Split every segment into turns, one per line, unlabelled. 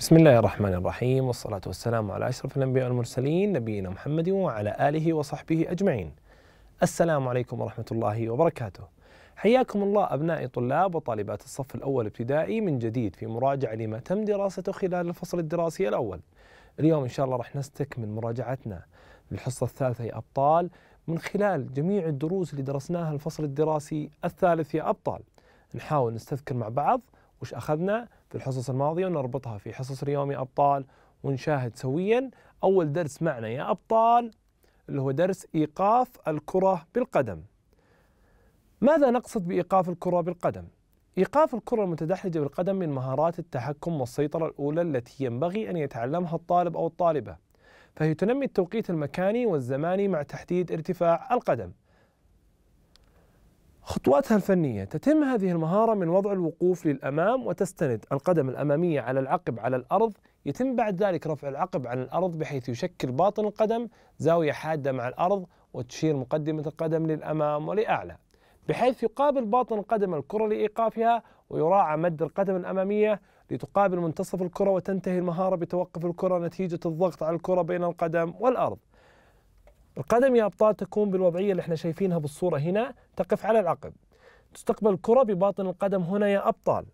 بسم الله الرحمن الرحيم والصلاة والسلام على أشرف الأنبياء والمرسلين نبينا محمد وعلى آله وصحبه أجمعين. السلام عليكم ورحمة الله وبركاته. حياكم الله أبنائي طلاب وطالبات الصف الأول ابتدائي من جديد في مراجعة لما تم دراسته خلال الفصل الدراسي الأول. اليوم إن شاء الله راح نستكمل مراجعتنا للحصة الثالثة يا أبطال من خلال جميع الدروس اللي درسناها الفصل الدراسي الثالث يا أبطال. نحاول نستذكر مع بعض وش أخذنا في الحصص الماضية ونربطها في حصص ريوم يا أبطال ونشاهد سويا أول درس معنا يا أبطال اللي هو درس إيقاف الكرة بالقدم ماذا نقصد بإيقاف الكرة بالقدم؟ إيقاف الكرة المتدحرجة بالقدم من مهارات التحكم والسيطرة الأولى التي ينبغي أن يتعلمها الطالب أو الطالبة فهي تنمي التوقيت المكاني والزماني مع تحديد ارتفاع القدم خطواتها الفنية تتم هذه المهارة من وضع الوقوف للأمام وتستند القدم الأمامية على العقب على الأرض يتم بعد ذلك رفع العقب عن الأرض بحيث يشكل باطن القدم زاوية حادة مع الأرض وتشير مقدمة القدم للأمام ولأعلى بحيث يقابل باطن القدم الكرة لإيقافها ويراعى مد القدم الأمامية لتقابل منتصف الكرة وتنتهي المهارة بتوقف الكرة نتيجة الضغط على الكرة بين القدم والأرض القدم يا أبطال تكون بالوضعية اللي احنا شايفينها بالصورة هنا تقف على العقب تستقبل الكرة بباطن القدم هنا يا أبطال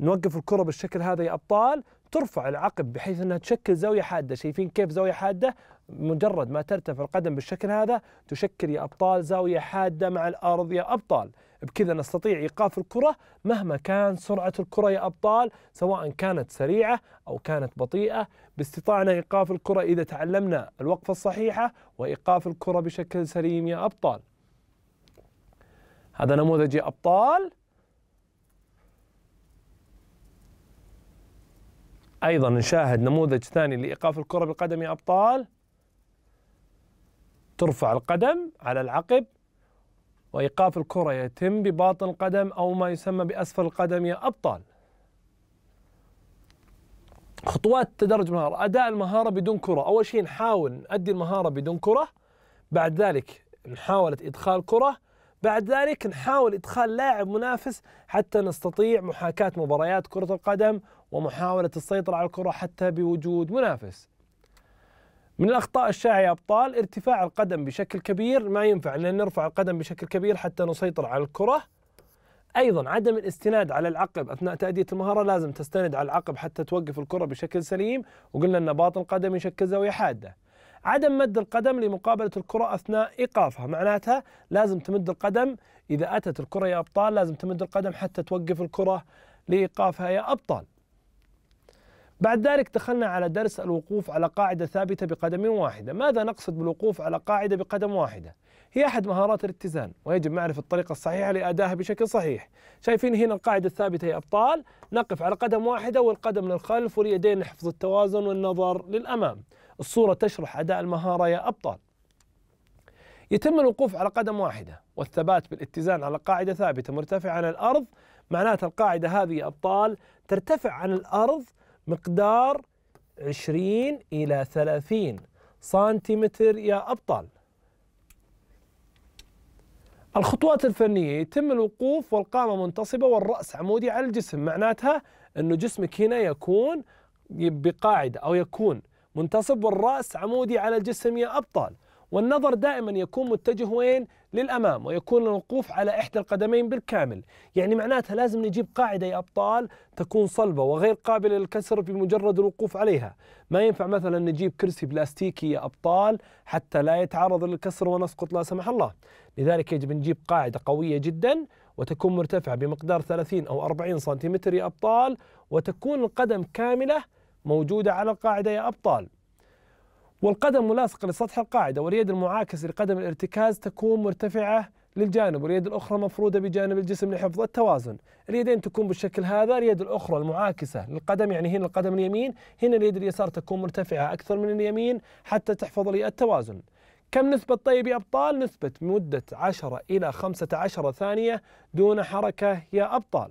نوقف الكرة بالشكل هذا يا أبطال ترفع العقب بحيث أنها تشكل زاوية حادة شايفين كيف زاوية حادة مجرد ما ترتفع القدم بالشكل هذا تشكل يا أبطال زاوية حادة مع الأرض يا أبطال بكذا نستطيع إيقاف الكرة مهما كان سرعة الكرة يا أبطال سواء كانت سريعة أو كانت بطيئة باستطاعنا ايقاف الكره اذا تعلمنا الوقفه الصحيحه وايقاف الكره بشكل سليم يا ابطال. هذا نموذج يا ابطال. ايضا نشاهد نموذج ثاني لايقاف الكره بالقدم يا ابطال. ترفع القدم على العقب وايقاف الكره يتم بباطن القدم او ما يسمى باسفل القدم يا ابطال. خطوات تدرج مهارة أداء المهارة بدون كرة أول شيء نحاول نأدي المهارة بدون كرة بعد ذلك محاولة إدخال كرة بعد ذلك نحاول إدخال لاعب منافس حتى نستطيع محاكاة مباريات كرة القدم ومحاولة السيطرة على الكرة حتى بوجود منافس من الأخطاء الشائعة يا أبطال ارتفاع القدم بشكل كبير ما ينفع لأن نرفع القدم بشكل كبير حتى نسيطر على الكرة أيضا عدم الاستناد على العقب أثناء تأدية المهارة لازم تستند على العقب حتى توقف الكرة بشكل سليم وقلنا أن باطن القدم يشكل زاوية حادة عدم مد القدم لمقابلة الكرة أثناء إيقافها معناتها لازم تمد القدم إذا أتت الكرة يا أبطال لازم تمد القدم حتى توقف الكرة لإيقافها يا أبطال بعد ذلك دخلنا على درس الوقوف على قاعدة ثابتة بقدم واحدة ماذا نقصد بالوقوف على قاعدة بقدم واحدة؟ هي أحد مهارات الاتزان ويجب معرفة الطريقة الصحيحة لأدائها بشكل صحيح شايفين هنا القاعدة الثابتة يا أبطال نقف على قدم واحدة والقدم للخلف واليدين لحفظ التوازن والنظر للأمام الصورة تشرح أداء المهارة يا أبطال يتم الوقوف على قدم واحدة والثبات بالاتزان على قاعدة ثابتة مرتفعة عن الأرض معناتها القاعدة هذه يا أبطال ترتفع عن الأرض مقدار 20 إلى 30 سنتيمتر يا أبطال الخطوات الفنية يتم الوقوف والقامة منتصبة والرأس عمودي على الجسم معناتها أنه جسمك هنا يكون بقاعدة أو يكون منتصب والرأس عمودي على الجسم يا أبطال والنظر دائما يكون متجه وين للأمام ويكون الوقوف على إحدى القدمين بالكامل يعني معناتها لازم نجيب قاعدة يا أبطال تكون صلبة وغير قابلة للكسر بمجرد الوقوف عليها ما ينفع مثلا نجيب كرسي بلاستيكي يا أبطال حتى لا يتعرض للكسر ونسقط لا سمح الله لذلك يجب نجيب قاعدة قوية جدا وتكون مرتفعة بمقدار 30 أو 40 سنتيمتر يا أبطال وتكون القدم كاملة موجودة على القاعدة يا أبطال والقدم ملاصقة لسطح القاعدة واليد المعاكسة لقدم الارتكاز تكون مرتفعة للجانب واليد الأخرى مفرودة بجانب الجسم لحفظ التوازن اليدين تكون بالشكل هذا اليد الأخرى المعاكسة للقدم يعني هنا القدم اليمين هنا اليد اليسار تكون مرتفعة أكثر من اليمين حتى تحفظ لي التوازن كم نثبت طيب يا أبطال؟ نثبت مدة 10 إلى 15 ثانية دون حركة يا أبطال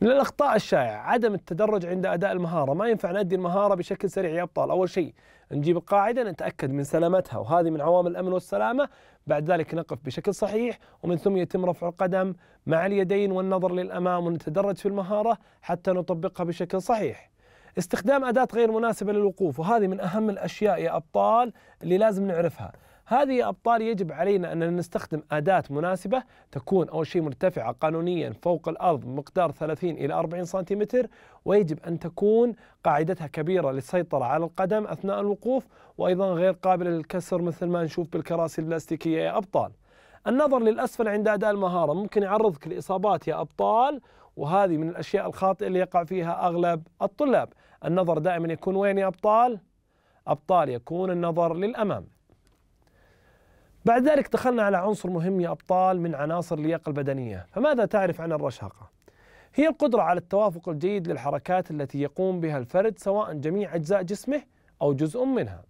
من الاخطاء الشائعه عدم التدرج عند اداء المهاره، ما ينفع نادي المهاره بشكل سريع يا ابطال، اول شيء نجيب القاعده نتاكد من سلامتها وهذه من عوامل الامن والسلامه، بعد ذلك نقف بشكل صحيح ومن ثم يتم رفع القدم مع اليدين والنظر للامام ونتدرج في المهاره حتى نطبقها بشكل صحيح. استخدام اداه غير مناسبه للوقوف وهذه من اهم الاشياء يا ابطال اللي لازم نعرفها، هذه ابطال يجب علينا أننا نستخدم أداة مناسبة تكون أول شيء مرتفعة قانونيا فوق الأرض مقدار 30 إلى 40 سنتيمتر ويجب أن تكون قاعدتها كبيرة للسيطرة على القدم أثناء الوقوف وأيضا غير قابلة للكسر مثل ما نشوف بالكراسي البلاستيكية يا أبطال النظر للأسفل عند أداء المهارة ممكن يعرضك لإصابات يا أبطال وهذه من الأشياء الخاطئة اللي يقع فيها أغلب الطلاب النظر دائما يكون وين يا أبطال؟ أبطال يكون النظر للأمام بعد ذلك دخلنا على عنصر مهم يا أبطال من عناصر اللياقة البدنية فماذا تعرف عن الرشاقة؟ هي القدرة على التوافق الجيد للحركات التي يقوم بها الفرد سواء جميع أجزاء جسمه أو جزء منها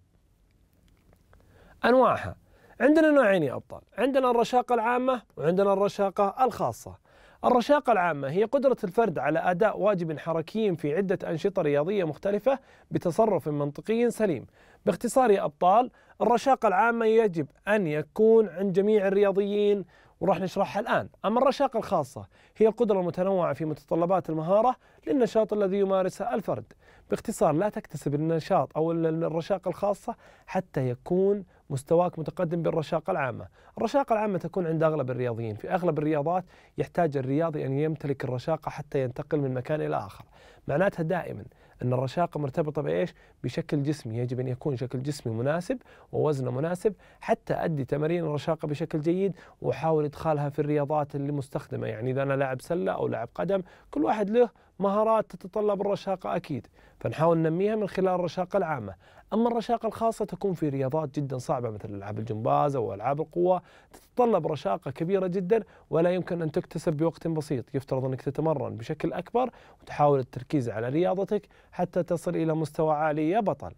أنواعها عندنا نوعين يا أبطال عندنا الرشاقة العامة وعندنا الرشاقة الخاصة الرشاقة العامة هي قدرة الفرد على أداء واجب حركي في عدة أنشطة رياضية مختلفة بتصرف منطقي سليم. باختصار يا أبطال، الرشاقة العامة يجب أن يكون عند جميع الرياضيين وراح نشرحها الآن أما الرشاقة الخاصة هي القدرة المتنوعة في متطلبات المهارة للنشاط الذي يمارسه الفرد باختصار لا تكتسب النشاط أو الرشاقة الخاصة حتى يكون مستواك متقدم بالرشاقة العامة الرشاقة العامة تكون عند أغلب الرياضيين في أغلب الرياضات يحتاج الرياضي أن يمتلك الرشاقة حتى ينتقل من مكان إلى آخر معناتها دائما أن الرشاقة مرتبطة بإيش؟ بشكل جسمي يجب أن يكون شكل جسمي مناسب ووزنه مناسب حتى أدي تمارين الرشاقة بشكل جيد وأحاول إدخالها في الرياضات اللي مستخدمة يعني إذا أنا لاعب سلة أو لاعب قدم كل واحد له مهارات تتطلب الرشاقة أكيد فنحاول ننميها من خلال الرشاقة العامة أما الرشاقة الخاصة تكون في رياضات جدا صعبة مثل ألعاب الجمباز أو ألعاب القوة تتطلب رشاقة كبيرة جدا ولا يمكن أن تكتسب بوقت بسيط يفترض أنك تتمرن بشكل أكبر وتحاول التركيز على رياضتك حتى تصل إلى مستوى عالي يا بطل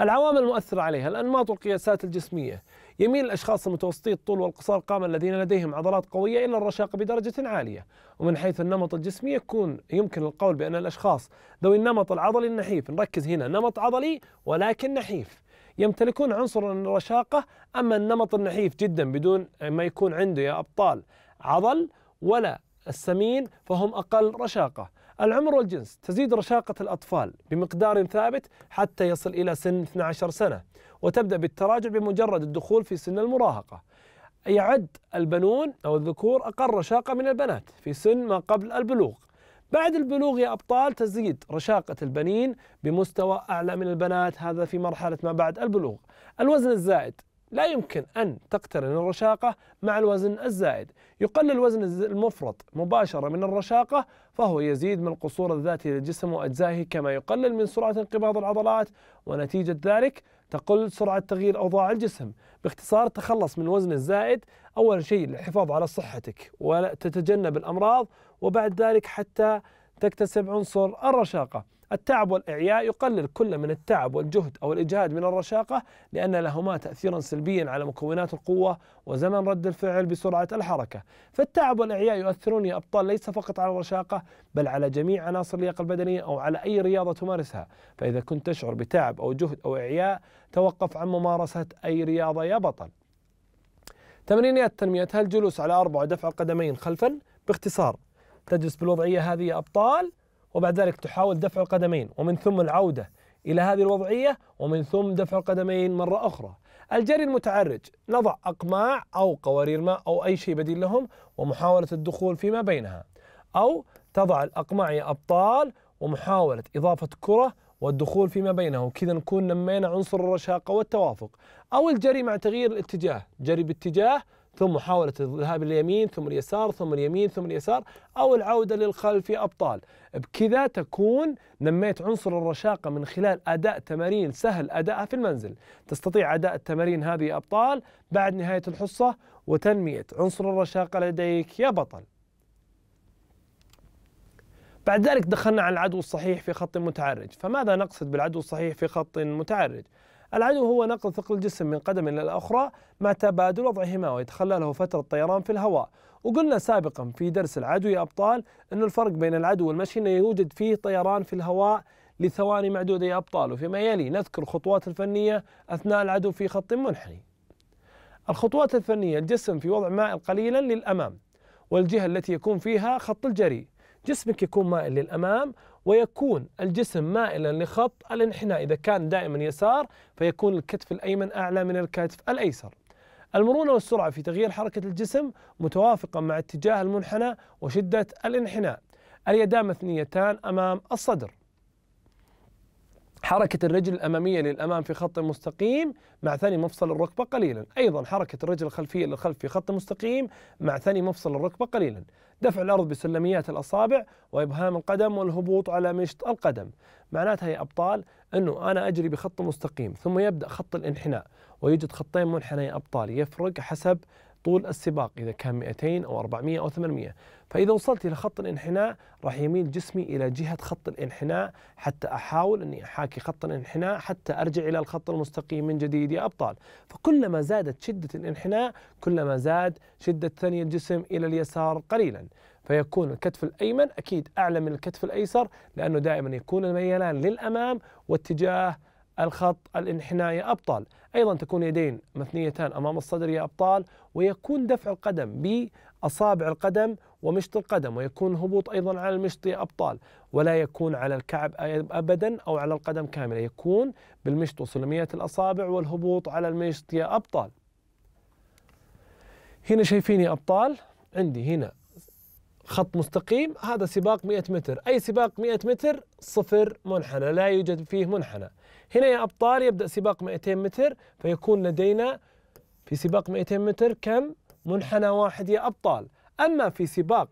العوامل المؤثرة عليها الأنماط والقياسات الجسمية يميل الأشخاص المتوسطي الطول والقصار القامة الذين لديهم عضلات قوية إلى الرشاقة بدرجة عالية ومن حيث النمط الجسمي يكون يمكن القول بأن الأشخاص ذوي النمط العضلي النحيف نركز هنا نمط عضلي ولكن نحيف يمتلكون عنصر الرشاقة أما النمط النحيف جدا بدون ما يكون عنده يا أبطال عضل ولا السمين فهم أقل رشاقة العمر والجنس تزيد رشاقة الأطفال بمقدار ثابت حتى يصل إلى سن 12 سنة وتبدأ بالتراجع بمجرد الدخول في سن المراهقة يعد البنون أو الذكور أقل رشاقة من البنات في سن ما قبل البلوغ بعد البلوغ يا أبطال تزيد رشاقة البنين بمستوى أعلى من البنات هذا في مرحلة ما بعد البلوغ الوزن الزائد لا يمكن أن تقترن الرشاقة مع الوزن الزائد يقلل الوزن المفرط مباشرة من الرشاقة فهو يزيد من القصور الذاتي للجسم وأجزائه كما يقلل من سرعة انقباض العضلات ونتيجة ذلك تقل سرعة تغيير أوضاع الجسم باختصار تخلص من الوزن الزائد أول شيء للحفاظ على صحتك وتتجنب الأمراض وبعد ذلك حتى تكتسب عنصر الرشاقة التعب والإعياء يقلل كل من التعب والجهد أو الإجهاد من الرشاقة لأن لهما تأثيرا سلبيا على مكونات القوة وزمن رد الفعل بسرعة الحركة فالتعب والإعياء يؤثرون يا أبطال ليس فقط على الرشاقة بل على جميع عناصر اللياقة البدنية أو على أي رياضة تمارسها فإذا كنت تشعر بتعب أو جهد أو إعياء توقف عن ممارسة أي رياضة يا بطل تمرينات هل الجلوس على أربع ودفع القدمين خلفا باختصار تجلس بالوضعية هذه يا أبطال وبعد ذلك تحاول دفع القدمين ومن ثم العودة إلى هذه الوضعية ومن ثم دفع القدمين مرة أخرى الجري المتعرج نضع أقماع أو قوارير ماء أو أي شيء بديل لهم ومحاولة الدخول فيما بينها أو تضع الاقماع يا أبطال ومحاولة إضافة كرة والدخول فيما بينها وكذا نكون نمينا عنصر الرشاقة والتوافق أو الجري مع تغيير الاتجاه جري باتجاه ثم محاولة الذهاب لليمين ثم اليسار ثم اليمين ثم اليسار أو العودة للخلف أبطال بكذا تكون نميت عنصر الرشاقة من خلال أداء تمارين سهل أدائها في المنزل تستطيع أداء التمارين هذه أبطال بعد نهاية الحصة وتنمية عنصر الرشاقة لديك يا بطل بعد ذلك دخلنا على العدو الصحيح في خط متعرج فماذا نقصد بالعدو الصحيح في خط متعرج العدو هو نقل ثقل الجسم من قدم إلى الأخرى مع تبادل وضعهما ويتخلى له فترة طيران في الهواء وقلنا سابقا في درس العدو يا أبطال أن الفرق بين العدو والمشي أنه يوجد فيه طيران في الهواء لثواني معدودة يا أبطال وفيما يلي نذكر خطوات الفنية أثناء العدو في خط منحني الخطوات الفنية الجسم في وضع مائل قليلا للأمام والجهة التي يكون فيها خط الجري جسمك يكون مائل للأمام ويكون الجسم مائلا لخط الانحناء إذا كان دائما يسار فيكون الكتف الأيمن أعلى من الكتف الأيسر المرونة والسرعة في تغيير حركة الجسم متوافقة مع اتجاه المنحنى وشدة الانحناء اليدان مثنيتان أمام الصدر حركة الرجل الأمامية للأمام في خط مستقيم مع ثاني مفصل الركبة قليلا أيضا حركة الرجل الخلفية للخلف في خط مستقيم مع ثاني مفصل الركبة قليلا دفع الأرض بسلميات الأصابع وإبهام القدم والهبوط على مشط القدم معناتها يا أبطال أنه أنا أجري بخط مستقيم ثم يبدأ خط الانحناء ويوجد خطين منحنى يا أبطال يفرق حسب طول السباق إذا كان 200 أو 400 أو 800 فإذا وصلت إلى خط الانحناء راح يميل جسمي إلى جهة خط الانحناء حتى أحاول أني أحاكي خط الانحناء حتى أرجع إلى الخط المستقيم من جديد يا أبطال فكلما زادت شدة الانحناء كلما زاد شدة ثني الجسم إلى اليسار قليلا فيكون الكتف الأيمن أكيد أعلى من الكتف الأيسر لأنه دائما يكون الميلان للأمام واتجاه الخط الانحنائي أبطال أيضا تكون يدين مثنيتان أمام الصدر يا أبطال ويكون دفع القدم بأصابع القدم ومشط القدم ويكون هبوط أيضا على المشط يا أبطال ولا يكون على الكعب أبدا أو على القدم كاملة يكون بالمشط وسلميات الأصابع والهبوط على المشط يا أبطال هنا شايفين يا أبطال عندي هنا خط مستقيم هذا سباق 100 متر أي سباق 100 متر صفر منحنى لا يوجد فيه منحنى هنا يا أبطال يبدأ سباق 200 متر فيكون لدينا في سباق 200 متر كم منحنى واحد يا أبطال أما في سباق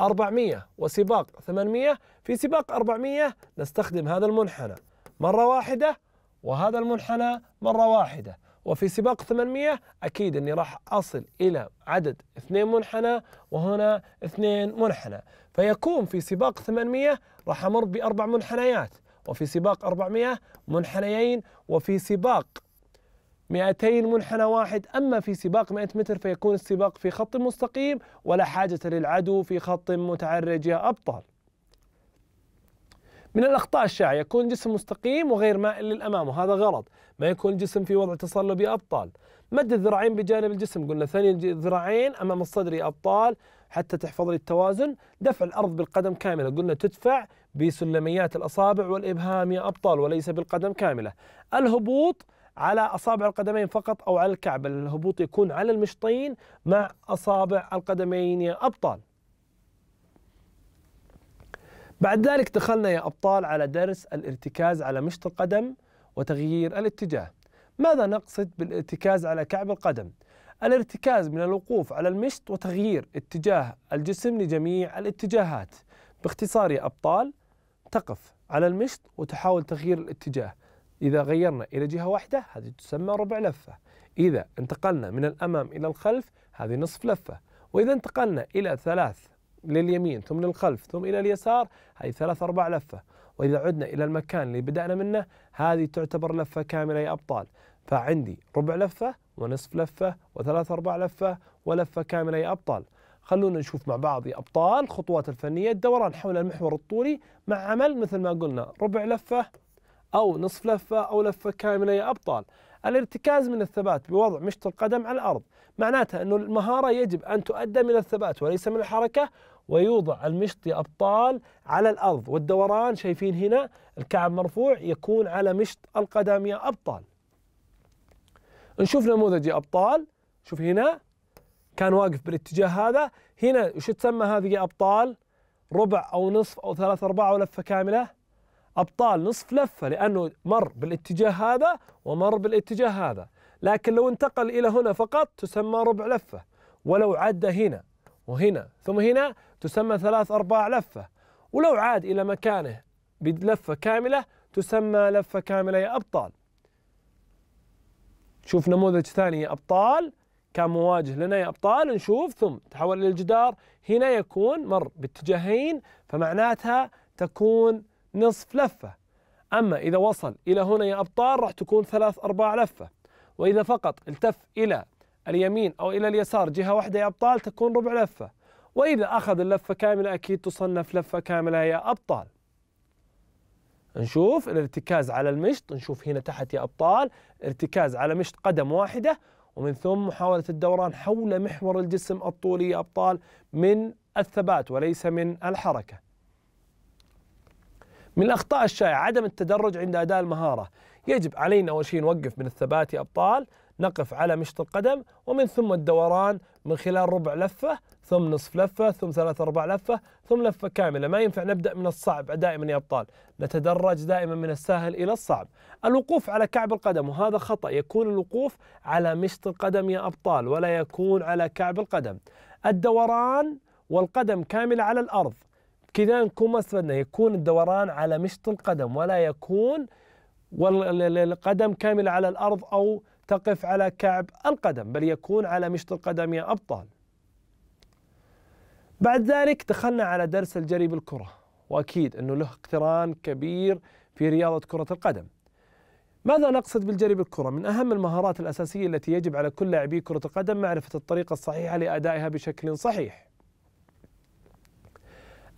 400 وسباق 800 في سباق 400 نستخدم هذا المنحنى مرة واحدة وهذا المنحنى مرة واحدة وفي سباق 800 أكيد أني راح أصل إلى عدد اثنين منحنى وهنا اثنين منحنى فيكون في سباق 800 راح أمر بأربع منحنيات وفي سباق 400 منحنيين وفي سباق 200 منحنى واحد أما في سباق 100 متر فيكون السباق في خط مستقيم ولا حاجة للعدو في خط متعرج يا أبطال من الأخطاء الشائعة يكون الجسم مستقيم وغير مائل للأمام وهذا غلط ما يكون الجسم في وضع تصلبي أبطال مد الذراعين بجانب الجسم قلنا ثني الذراعين أمام الصدر يا أبطال حتى تحفظ لي التوازن دفع الأرض بالقدم كاملة قلنا تدفع بسلميات الأصابع والإبهام يا أبطال وليس بالقدم كاملة الهبوط على أصابع القدمين فقط أو على الكعب الهبوط يكون على المشطين مع أصابع القدمين يا أبطال بعد ذلك دخلنا يا أبطال على درس الارتكاز على مشط القدم وتغيير الاتجاه ماذا نقصد بالارتكاز على كعب القدم؟ الارتكاز من الوقوف على المشط وتغيير اتجاه الجسم لجميع الاتجاهات باختصار يا أبطال تقف على المشط وتحاول تغيير الاتجاه إذا غيرنا إلى جهة واحدة هذه تسمى ربع لفة إذا انتقلنا من الأمام إلى الخلف هذه نصف لفة وإذا انتقلنا إلى ثلاث لليمين ثم للخلف ثم إلى اليسار هذه ثلاث أربع لفة وإذا عدنا إلى المكان اللي بدأنا منه هذه تعتبر لفة كاملة يا أبطال فعندي ربع لفة ونصف لفة وثلاث أربع لفة ولفة كاملة يا أبطال خلونا نشوف مع بعض يا أبطال الخطوات الفنية الدوران حول المحور الطولي مع عمل مثل ما قلنا ربع لفة أو نصف لفة أو لفة كاملة يا أبطال الارتكاز من الثبات بوضع مشط القدم على الأرض معناتها انه المهارة يجب أن تؤدى من الثبات وليس من الحركة ويوضع المشط يا أبطال على الأرض والدوران شايفين هنا الكعب مرفوع يكون على مشط القدم يا أبطال نشوف نموذج يا أبطال شوف هنا كان واقف بالاتجاه هذا هنا وش تسمى هذه يا أبطال ربع أو نصف أو ثلاث أرباع ولفه كاملة أبطال نصف لفة لأنه مر بالاتجاه هذا ومر بالاتجاه هذا لكن لو انتقل إلى هنا فقط تسمى ربع لفة ولو عد هنا وهنا ثم هنا تسمى ثلاث أرباع لفة ولو عاد إلى مكانه بلفة كاملة تسمى لفة كاملة يا أبطال شوف نموذج ثاني يا أبطال كان مواجه لنا يا أبطال نشوف ثم تحول الى الجدار، هنا يكون مر باتجاهين فمعناتها تكون نصف لفة أما إذا وصل إلى هنا يا أبطال راح تكون ثلاث أرباع لفة وإذا فقط التف إلى اليمين أو إلى اليسار جهة واحدة يا أبطال تكون ربع لفة وإذا أخذ اللفة كاملة أكيد تصنف لفة كاملة يا أبطال نشوف الارتكاز على المشط نشوف هنا تحت يا أبطال ارتكاز على مشط قدم واحدة ومن ثم محاولة الدوران حول محور الجسم الطولي يا أبطال من الثبات وليس من الحركة من الأخطاء الشائعة عدم التدرج عند أداء المهارة يجب علينا أول شيء نوقف من الثبات يا أبطال نقف على مشط القدم ومن ثم الدوران من خلال ربع لفة ثم نصف لفة ثم ثلاث أرباع لفة ثم لفة كاملة ما ينفع نبدأ من الصعب دائما يا أبطال نتدرج دائما من السهل إلى الصعب الوقوف على كعب القدم وهذا خطأ يكون الوقوف على مشط القدم يا أبطال ولا يكون على كعب القدم الدوران والقدم كاملة على الأرض كذا نكون ما استفدنا يكون الدوران على مشط القدم ولا يكون القدم كاملة على الأرض أو تقف على كعب القدم بل يكون على مشط القدم يا أبطال بعد ذلك دخلنا على درس الجري بالكرة وأكيد أنه له اقتران كبير في رياضة كرة القدم ماذا نقصد بالجري بالكرة؟ من أهم المهارات الأساسية التي يجب على كل لاعبي كرة القدم معرفة الطريقة الصحيحة لأدائها بشكل صحيح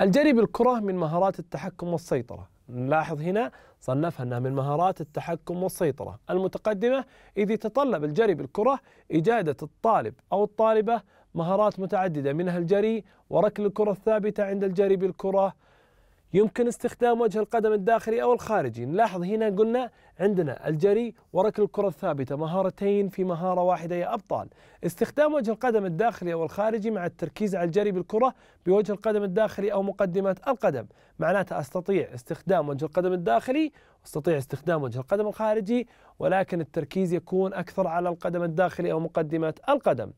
الجري بالكرة من مهارات التحكم والسيطرة نلاحظ هنا صنفها أنها من مهارات التحكم والسيطرة المتقدمة إذ يتطلب الجري بالكرة إجادة الطالب أو الطالبة مهارات متعددة منها الجري وركل الكرة الثابتة عند الجري بالكرة يمكن استخدام وجه القدم الداخلي أو الخارجي نلاحظ هنا قلنا عندنا الجري وركل الكرة الثابتة مهارتين في مهارة واحدة يا أبطال استخدام وجه القدم الداخلي أو الخارجي مع التركيز على الجري بالكرة بوجه القدم الداخلي أو مقدمات القدم معناته أستطيع استخدام وجه القدم الداخلي أستطيع استخدام وجه القدم الخارجي ولكن التركيز يكون أكثر على القدم الداخلي أو مقدمات القدم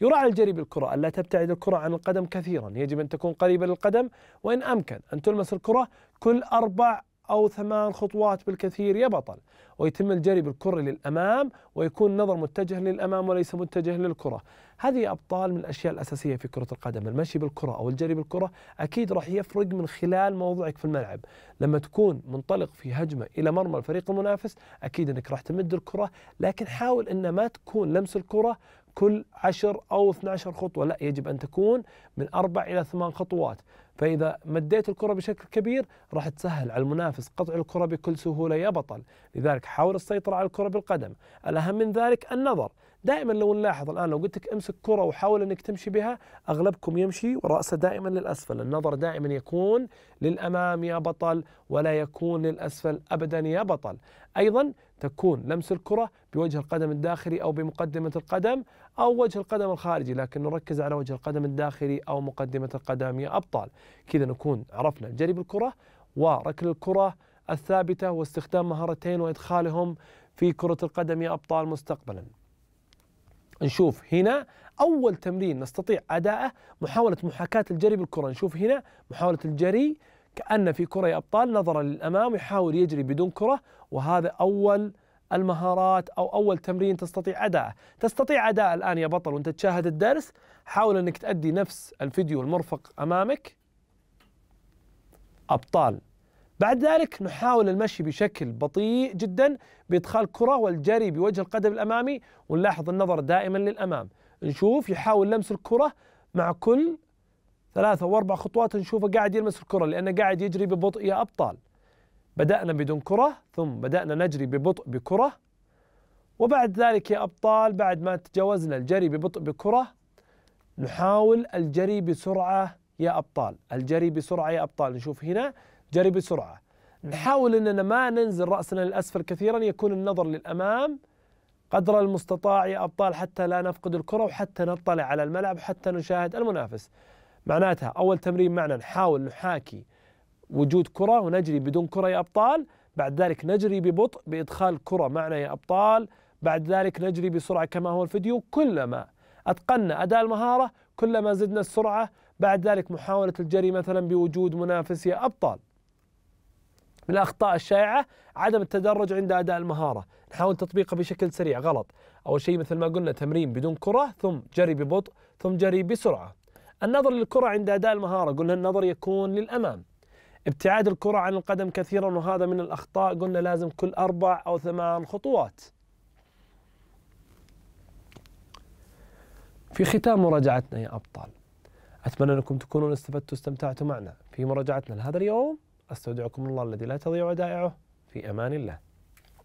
يراعي الجري بالكرة ألا تبتعد الكرة عن القدم كثيرا يجب أن تكون قريبة للقدم وإن أمكن أن تلمس الكرة كل أربع أو ثمان خطوات بالكثير يا بطل ويتم الجري بالكرة للأمام ويكون النظر متجه للأمام وليس متجه للكرة هذه أبطال من الأشياء الأساسية في كرة القدم المشي بالكرة أو الجري بالكرة أكيد راح يفرق من خلال موضعك في الملعب لما تكون منطلق في هجمة إلى مرمى الفريق المنافس أكيد أنك راح تمد الكرة لكن حاول أن ما تكون لمس الكرة كل 10 أو 12 خطوة لا يجب أن تكون من أربع إلى ثمان خطوات فإذا مديت الكرة بشكل كبير راح تسهل على المنافس قطع الكرة بكل سهولة يا بطل لذلك حاول السيطرة على الكرة بالقدم الأهم من ذلك النظر دائما لو نلاحظ الآن لو قلت لك امسك كرة وحاول أنك تمشي بها أغلبكم يمشي ورأسه دائما للأسفل النظر دائما يكون للأمام يا بطل ولا يكون للأسفل أبدا يا بطل أيضا تكون لمس الكرة بوجه القدم الداخلي أو بمقدمة القدم أو وجه القدم الخارجي لكن نركز على وجه القدم الداخلي أو مقدمة القدم يا أبطال كذا نكون عرفنا جري بالكرة وركل الكرة الثابتة واستخدام مهارتين وإدخالهم في كرة القدم يا أبطال مستقبلا نشوف هنا أول تمرين نستطيع أداءه محاولة محاكاة الجري بالكرة نشوف هنا محاولة الجري كأن في كرة يا أبطال نظرا للأمام يحاول يجري بدون كرة وهذا أول المهارات أو أول تمرين تستطيع أداءه تستطيع أداء الآن يا بطل وأنت تشاهد الدرس حاول أنك تأدي نفس الفيديو المرفق أمامك أبطال بعد ذلك نحاول المشي بشكل بطيء جدا بإدخال كره والجري بوجه القدم الأمامي ونلاحظ النظر دائما للأمام نشوف يحاول لمس الكرة مع كل ثلاثة وأربع خطوات نشوفه قاعد يلمس الكرة لأنه قاعد يجري ببطء يا أبطال بدأنا بدون كرة ثم بدأنا نجري ببطء بكرة وبعد ذلك يا أبطال بعد ما تجاوزنا الجري ببطء بكرة نحاول الجري بسرعة يا أبطال الجري بسرعة يا أبطال نشوف هنا جري بسرعه نعم. نحاول اننا ما ننزل راسنا للاسفل كثيرا يكون النظر للامام قدر المستطاع يا ابطال حتى لا نفقد الكره وحتى نطلع على الملعب وحتى نشاهد المنافس معناتها اول تمرين معنا نحاول نحاكي وجود كره ونجري بدون كره يا ابطال بعد ذلك نجري ببطء بادخال كره معنا يا ابطال بعد ذلك نجري بسرعه كما هو الفيديو كلما اتقنا اداء المهاره كلما زدنا السرعه بعد ذلك محاوله الجري مثلا بوجود منافس يا ابطال من الأخطاء الشائعة عدم التدرج عند أداء المهارة نحاول تطبيقها بشكل سريع غلط أول شيء مثل ما قلنا تمرين بدون كرة ثم جري ببطء ثم جري بسرعة النظر للكرة عند أداء المهارة قلنا النظر يكون للأمام ابتعاد الكرة عن القدم كثيرا وهذا من الأخطاء قلنا لازم كل أربع أو ثمان خطوات في ختام مراجعتنا يا أبطال أتمنى أنكم تكونوا استفدتوا واستمتعتوا معنا في مراجعتنا لهذا اليوم استودعكم الله الذي لا تضيع ودائعه في امان الله